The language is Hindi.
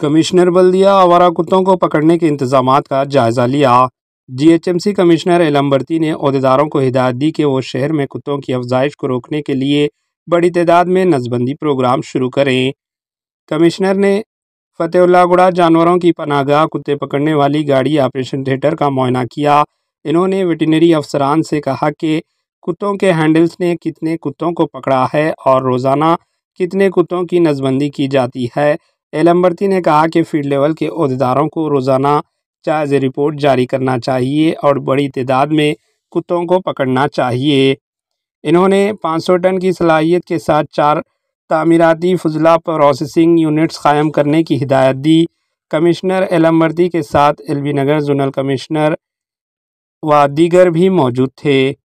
कमिश्नर बल्दिया आवारा कुत्तों को पकड़ने के इंतजाम का जायज़ा लिया जीएचएमसी कमिश्नर एलम्बरती ने अहदेदारों को हिदायत दी कि वो शहर में कुत्तों की अफजाइश को रोकने के लिए बड़ी तादाद में नसबंदी प्रोग्राम शुरू करें कमिश्नर ने गुड़ा जानवरों की पनागाह कुत्ते पकड़ने वाली गाड़ी ऑपरेशन थिएटर का मुआयना किया इन्होंने वेटनरी अफसरान से कहा कि कुत्तों के हैंडल्स ने कितने कुत्तों को पकड़ा है और रोज़ाना कितने कुत्तों की नसबंदी की जाती है एलम्बर्ती ने कहा कि फील्ड लेवल के अहदेदारों को रोज़ाना चार्ज रिपोर्ट जारी करना चाहिए और बड़ी तदाद में कुत्तों को पकड़ना चाहिए इन्होंने 500 टन की सलाहियत के साथ चार तमीराती फजला प्रोसेसिंग यूनिट्स कायम करने की हिदायत दी कमिश्नर एलम्बर्ती के साथ एल नगर जोनल कमिश्नर व दीगर भी मौजूद थे